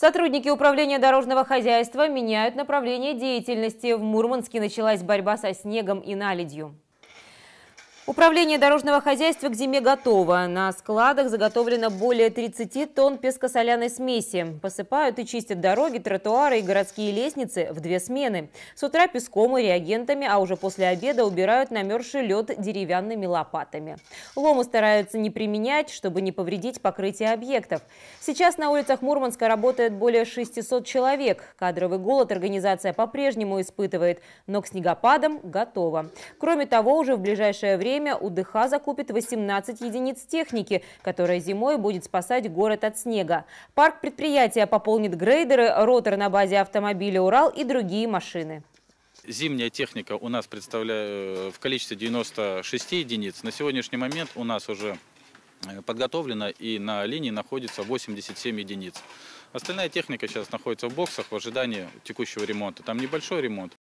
Сотрудники управления дорожного хозяйства меняют направление деятельности. В Мурманске началась борьба со снегом и наледью. Управление дорожного хозяйства к зиме готово. На складах заготовлено более 30 тонн песко-соляной смеси. Посыпают и чистят дороги, тротуары и городские лестницы в две смены. С утра песком и реагентами, а уже после обеда убирают намерзший лед деревянными лопатами. Лому стараются не применять, чтобы не повредить покрытие объектов. Сейчас на улицах Мурманска работает более 600 человек. Кадровый голод организация по-прежнему испытывает, но к снегопадам готова. Кроме того, уже в ближайшее время время УДХ закупит 18 единиц техники, которая зимой будет спасать город от снега. Парк предприятия пополнит грейдеры, ротор на базе автомобиля «Урал» и другие машины. Зимняя техника у нас представляет э, в количестве 96 единиц. На сегодняшний момент у нас уже э, подготовлено и на линии находится 87 единиц. Остальная техника сейчас находится в боксах в ожидании текущего ремонта. Там небольшой ремонт,